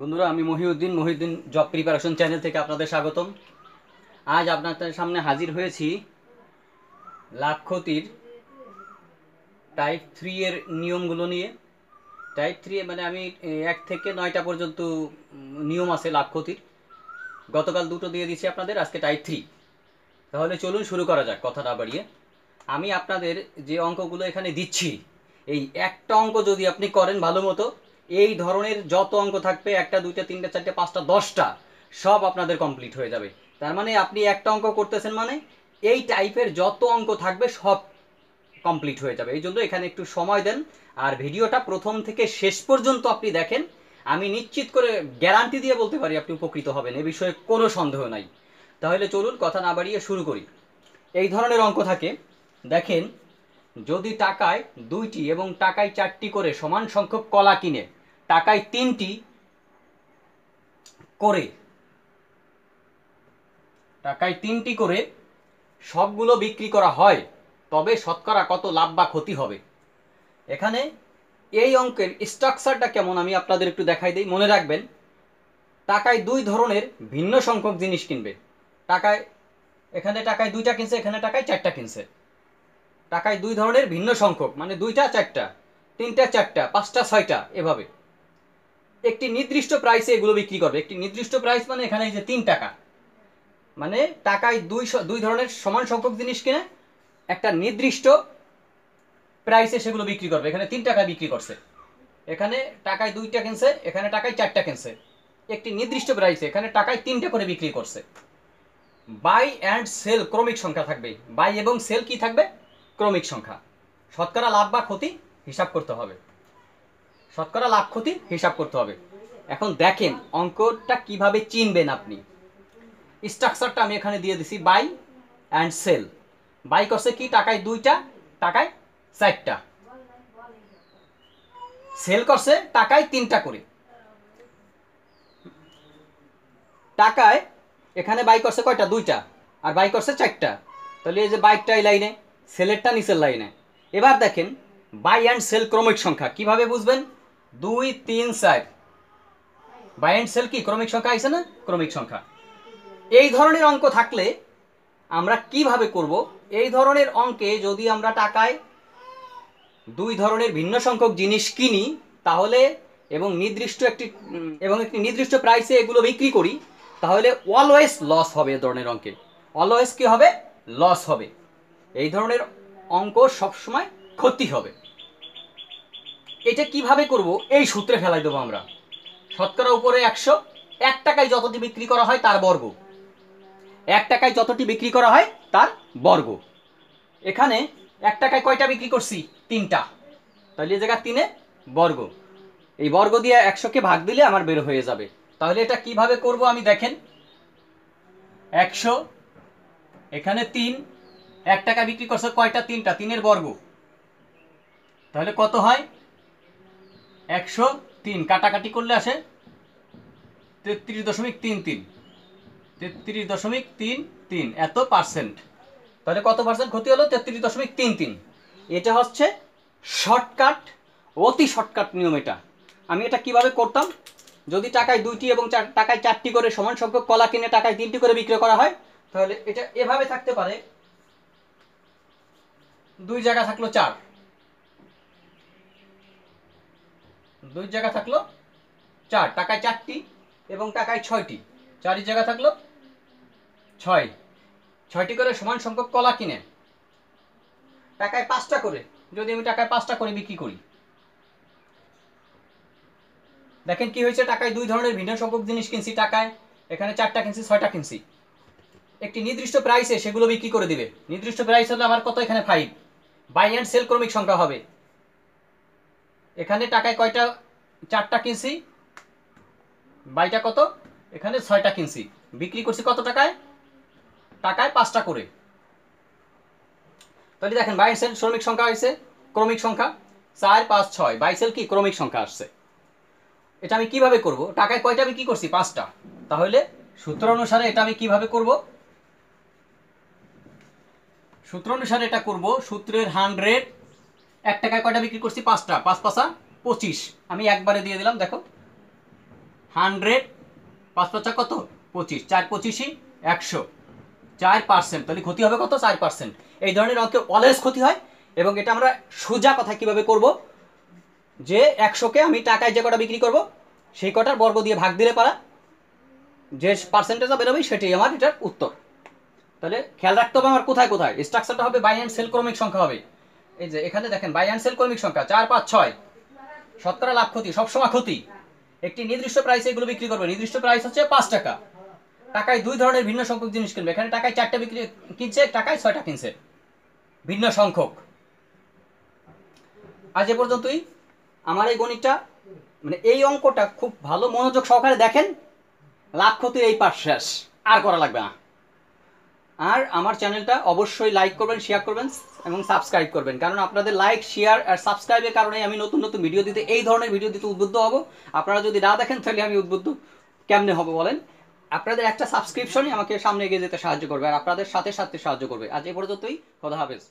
বন্ধুরা আমি Mohiuddin Mohiuddin job preparation channel থেকে আপনাদের স্বাগতম আজ আপনাদের সামনে হাজির হয়েছি লাক্ষতির টাইপ থ্রি এর নিয়মগুলো নিয়ে টাইপ থ্রি মানে আমি এক থেকে নয়টা পর্যন্ত নিয়ম আছে লাক্ষতির গতকাল দুটো দিয়ে দিয়েছি আপনাদের আজকে টাইপ থ্রি তাহলে চলুন শুরু করা যাক কথা না বাড়িয়ে আমি আপনাদের যে অঙ্কগুলো এখানে দিচ্ছি এই একটা অঙ্ক যদি আপনি করেন ভালো মতো এই ধরনের যত অঙ্ক থাকবে একটা দুইটা তিনটা চারটে পাঁচটা দশটা সব আপনাদের কমপ্লিট হয়ে যাবে তার মানে আপনি একটা অঙ্ক করতেছেন মানে এই টাইপের যত অঙ্ক থাকবে সব কমপ্লিট হয়ে যাবে এই জন্য এখানে একটু সময় দেন আর ভিডিওটা প্রথম থেকে শেষ পর্যন্ত আপনি দেখেন আমি নিশ্চিত করে গ্যারান্টি দিয়ে বলতে পারি আপনি উপকৃত হবেন এ বিষয়ে কোনো সন্দেহ নাই তাহলে চলুন কথা না বাড়িয়ে শুরু করি এই ধরনের অঙ্ক থাকে দেখেন যদি টাকায় দুইটি এবং টাকায় চারটি করে সমান সংখ্যক কলা কিনে টাকায় তিনটি করে টাকায় তিনটি করে সবগুলো বিক্রি করা হয় তবে শতকরা কত লাভ বা ক্ষতি হবে এখানে এই অঙ্কের স্ট্রাকচারটা কেমন আমি আপনাদের একটু দেখাই দিই মনে রাখবেন টাকায় দুই ধরনের ভিন্ন সংখ্যক জিনিস কিনবে টাকায় এখানে টাকায় দুইটা কিনছে এখানে টাকায় চারটা কিনছে টাকায় দুই ধরনের ভিন্ন সংখ্যক মানে দুইটা চারটা তিনটা চারটা পাঁচটা ছয়টা এভাবে একটি নির্দিষ্ট প্রাইসে এগুলো বিক্রি করবে একটি নির্দিষ্ট প্রাইস মানে এখানে যে তিন টাকা মানে টাকায় দুই দুই ধরনের সমান সংখ্যক জিনিস কিনে একটা নির্দিষ্ট প্রাইসে সেগুলো বিক্রি করবে এখানে তিন টাকা বিক্রি করছে এখানে টাকায় দুইটা কিনছে এখানে টাকায় চারটা কিনছে একটি নির্দিষ্ট প্রাইসে এখানে টাকায় তিনটা করে বিক্রি করছে বাই অ্যান্ড সেল ক্রমিক সংখ্যা থাকবে বাই এবং সেল কি থাকবে ক্রমিক সংখ্যা শতকরা লাভ বা ক্ষতি হিসাব করতে হবে শতকরা লাভ ক্ষতি হিসাব করতে হবে এখন দেখেন অঙ্কটা কিভাবে চিনবেন আপনি স্ট্রাকচারটা আমি এখানে দিয়ে দিছি বাই অ্যান্ড সেল বাই করছে কি টাকায় দুইটা টাকায় চারটা সেল করছে টাকায় তিনটা করে টাকায় এখানে বাই করছে কয়টা দুইটা আর বাই করছে চারটা তাহলে এই যে বাইকটা এই লাইনে সেলেরটা নিচের লাইনে এবার দেখেন বাই অ্যান্ড সেল ক্রমিক সংখ্যা কিভাবে বুঝবেন দুই তিন চার বাইন্ড সেল কি ক্রমিক সংখ্যা আছে না ক্রমিক সংখ্যা এই ধরনের অঙ্ক থাকলে আমরা কিভাবে করব এই ধরনের অঙ্কে যদি আমরা টাকায় দুই ধরনের ভিন্ন সংখ্যক জিনিস কিনি তাহলে এবং নির্দিষ্ট একটি এবং একটি নির্দিষ্ট প্রাইসে এগুলো বিক্রি করি তাহলে অলওয়েজ লস হবে এ ধরনের অঙ্কে অলওয়েজ কি হবে লস হবে এই ধরনের অঙ্ক সবসময় ক্ষতি হবে এটা কিভাবে করব এই সূত্রে ফেলাই দেবো আমরা শতকরা উপরে একশো এক টাকায় যতটি বিক্রি করা হয় তার বর্গ এক টাকায় যতটি বিক্রি করা হয় তার বর্গ এখানে এক টাকায় কয়টা বিক্রি করছি তিনটা তাহলে এ জায়গা তিনে বর্গ এই বর্গ দিয়ে একশোকে ভাগ দিলে আমার বের হয়ে যাবে তাহলে এটা কিভাবে করব আমি দেখেন একশো এখানে তিন এক টাকা বিক্রি করছে কয়টা তিনটা তিনের বর্গ তাহলে কত হয় একশো তিন কাটাকাটি করলে আসে তেত্রিশ দশমিক তিন তিন তেত্রিশ দশমিক তিন তিন এত পার্সেন্ট তাহলে কত পার্সেন্ট ক্ষতি হলো তেত্রিশ দশমিক তিন তিন এটা হচ্ছে শর্টকাট অতি শর্টকাট নিয়ম এটা আমি এটা কিভাবে করতাম যদি টাকায় দুইটি এবং টাকায় চারটি করে সমান সংখ্যক কলা কিনে টাকায় তিনটি করে বিক্রয় করা হয় তাহলে এটা এভাবে থাকতে পারে দুই জায়গা থাকলো চার দুই জায়গা থাকলো চার টাকায় চারটি এবং টাকায় ছয়টি চারি জায়গা থাকলো ছয় ছয়টি করে সমান সংখ্যক কলা কিনে টাকায় পাঁচটা করে যদি আমি টাকায় পাঁচটা করে বিক্রি করি দেখেন কি হয়েছে টাকায় দুই ধরনের ভিন্ন সংখ্যক জিনিস কিনছি টাকায় এখানে চারটা কিনছি ছয়টা কিনছি একটি নির্দিষ্ট প্রাইসে সেগুলো বিক্রি করে দিবে নির্দিষ্ট প্রাইস হলে আমার কত এখানে ফাইভ বাই অ্যান্ড সেল ক্রমিক সংখ্যা হবে এখানে টাকায় কয়টা চারটা কিনছি বাইটা কত এখানে ছয়টা কিনছি বিক্রি করছি কত টাকায় টাকায় পাঁচটা করে তাহলে দেখেন বাইসেল শ্রমিক সংখ্যা হয়েছে ক্রমিক সংখ্যা চার পাঁচ ছয় বাইসেল কি ক্রমিক সংখ্যা আসছে এটা আমি কিভাবে করব টাকায় কয়টা বিক্রি করছি পাঁচটা তাহলে সূত্র অনুসারে এটা আমি কিভাবে করব সূত্র অনুসারে এটা করব সূত্রের হান্ড্রেড এক টাকায় কয়টা বিক্রি করছি পাঁচটা পাঁচ পাঁচা পঁচিশ আমি একবারে দিয়ে দিলাম দেখো হান্ড্রেড পাঁচ পাঁচা কত পঁচিশ চার পঁচিশই একশো চার পার্সেন্ট তাহলে ক্ষতি হবে কত চার পার্সেন্ট এই ধরনের অঙ্কে অলওয়েজ ক্ষতি হয় এবং এটা আমরা সোজা কথা কিভাবে করব যে একশোকে আমি টাকায় যে কটা বিক্রি করব সেই কটার বর্গ দিয়ে ভাগ দিলে পারা যে পার্সেন্টেজটা বেরোবে সেটাই আমার এটার উত্তর তাহলে খেয়াল রাখতে হবে আমার কোথায় কোথায় স্ট্রাকচারটা হবে বাই অ্যান্ড সেল ক্রমিক সংখ্যা হবে এই যে এখানে দেখেন বাই অ্যান্ড সেল কর্মিক সংখ্যা চার পাঁচ ছয় শতকরা লাভ ক্ষতি সবসময় ক্ষতি একটি নির্দিষ্ট প্রাইসে এগুলো বিক্রি করবে নির্দিষ্ট প্রাইস হচ্ছে পাঁচ টাকা টাকায় দুই ধরনের ভিন্ন সংখ্যক জিনিস কিনবে এখানে টাকায় চারটা বিক্রি কিনছে টাকায় ছয়টা কিনছে ভিন্ন সংখ্যক আজ এ পর্যন্তই আমার এই গণিতটা মানে এই অঙ্কটা খুব ভালো মনোযোগ সহকারে দেখেন লাভ ক্ষতির এই পাঠ শেষ আর করা লাগবে না আর আমার চ্যানেলটা অবশ্যই লাইক করবেন শেয়ার করবেন এবং সাবস্ক্রাইব করবেন কারণ আপনাদের লাইক শেয়ার আর সাবস্ক্রাইবের কারণে আমি নতুন নতুন ভিডিও দিতে এই ধরনের ভিডিও দিতে উদ্বুদ্ধ হব আপনারা যদি না দেখেন তাহলে আমি উদ্বুদ্ধ কেমনে হবে বলেন আপনাদের একটা সাবস্ক্রিপশনই আমাকে সামনে এগিয়ে যেতে সাহায্য করবে আর আপনাদের সাথে সাথে সাহায্য করবে আজ এ পর্যন্তই কথা হাফেজ